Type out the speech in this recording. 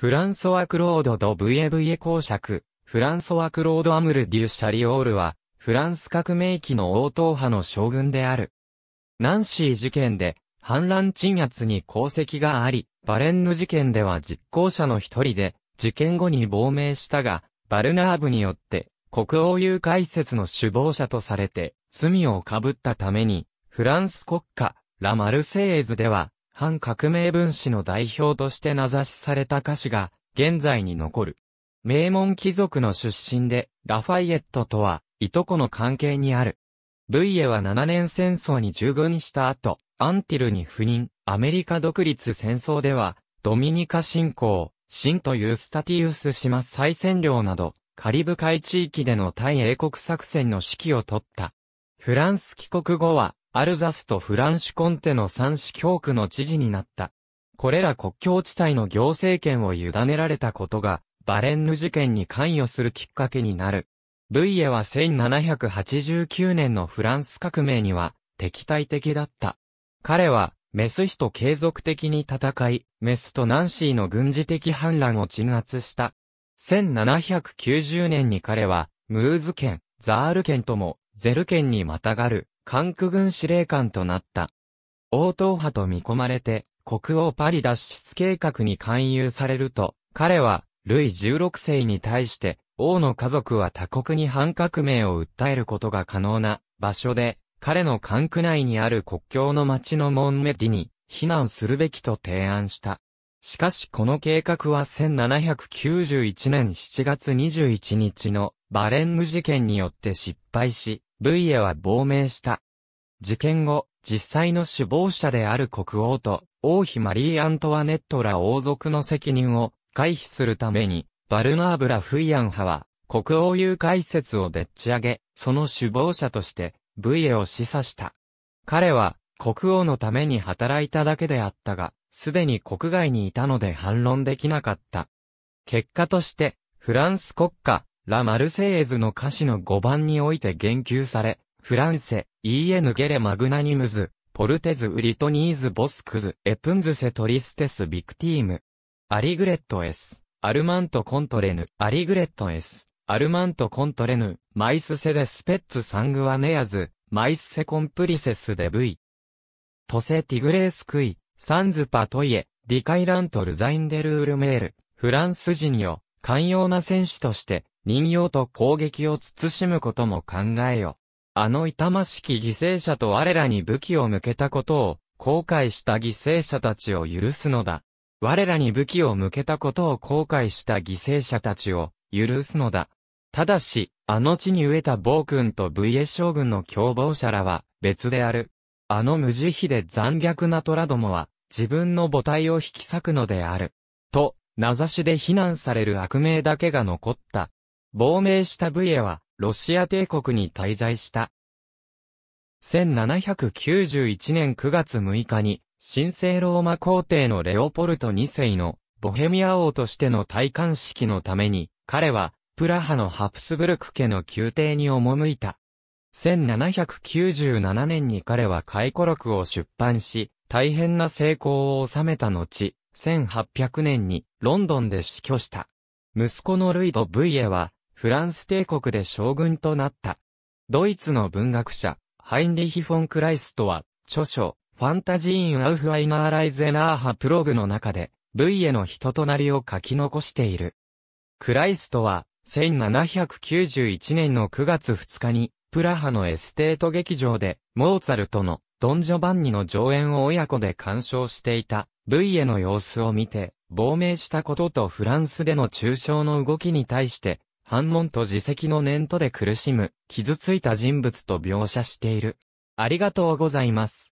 フランソワ・クロード・ド・ブエブエ公爵、フランソワ・クロード・アムル・デュ・シャリオールは、フランス革命期の王党派の将軍である。ナンシー事件で、反乱鎮圧に功績があり、バレンヌ事件では実行者の一人で、事件後に亡命したが、バルナーブによって、国王誘拐説の首謀者とされて、罪を被ったために、フランス国家、ラ・マルセイエズでは、反革命分子の代表として名指しされた歌手が、現在に残る。名門貴族の出身で、ラファイエットとは、いとこの関係にある。ブイエは7年戦争に従軍した後、アンティルに赴任、アメリカ独立戦争では、ドミニカ侵攻、シンとユースタティウス島再占領など、カリブ海地域での対英国作戦の指揮を取った。フランス帰国後は、アルザスとフランシュコンテの三市教区の知事になった。これら国境地帯の行政権を委ねられたことが、バレンヌ事件に関与するきっかけになる。ブイエは1789年のフランス革命には敵対的だった。彼は、メス氏と継続的に戦い、メスとナンシーの軍事的反乱を鎮圧した。1790年に彼は、ムーズ県、ザール県とも、ゼル県にまたがる、韓国軍司令官となった。王党派と見込まれて、国王パリ脱出計画に勧誘されると、彼は、ルイ16世に対して、王の家族は他国に反革命を訴えることが可能な場所で、彼の韓区内にある国境の町のモンメディに避難するべきと提案した。しかしこの計画は1791年7月21日のバレンヌ事件によって失敗し、ブイエは亡命した。事件後、実際の首謀者である国王と王妃マリー・アントワネットら王族の責任を回避するために、バルナーブラ・フイアン派は、国王誘拐説をでっち上げ、その首謀者として、ブイエを示唆した。彼は、国王のために働いただけであったが、すでに国外にいたので反論できなかった。結果として、フランス国家、ラ・マルセイエズの歌詞の5番において言及され、フランセ、イーエヌゲレマグナニムズ、ポルテズウリトニーズボスクズ、エプンズセトリステスビクティーム。アリグレットエス、アルマントコントレヌ、アリグレットエス、アルマントコントレヌ、マイスセデスペッツサングワネアズ、マイスセコンプリセスデブイ。トセティグレースクイ、サンズパトイエ、ディカイラントルザインデルウルメール、フランス人よ、寛容な戦士として、人形と攻撃を慎むことも考えよ。あの痛ましき犠牲者と我らに武器を向けたことを、後悔した犠牲者たちを許すのだ。我らに武器を向けたことを後悔した犠牲者たちを、許すのだ。ただし、あの地に飢えた暴君と VA 将軍の共謀者らは、別である。あの無慈悲で残虐な虎どもは、自分の母体を引き裂くのである。と、名指しで非難される悪名だけが残った。亡命したブイエは、ロシア帝国に滞在した。1791年9月6日に、神聖ローマ皇帝のレオポルト2世のボヘミア王としての戴冠式のために、彼はプラハのハプスブルク家の宮廷に赴いた。1797年に彼は回顧録を出版し、大変な成功を収めた後、1800年にロンドンで死去した。息子のルイド・ブイエは、フランス帝国で将軍となった。ドイツの文学者、ハインリヒ・フォン・クライストは、著書、ファンタジーン・アウフ・アイナー・ライゼナーハ・プログの中で、V への人となりを書き残している。クライストは、1791年の9月2日に、プラハのエステート劇場で、モーツァルトのドンジョバンニの上演を親子で鑑賞していた V への様子を見て、亡命したこととフランスでの中傷の動きに対して、反問と自責の念とで苦しむ、傷ついた人物と描写している。ありがとうございます。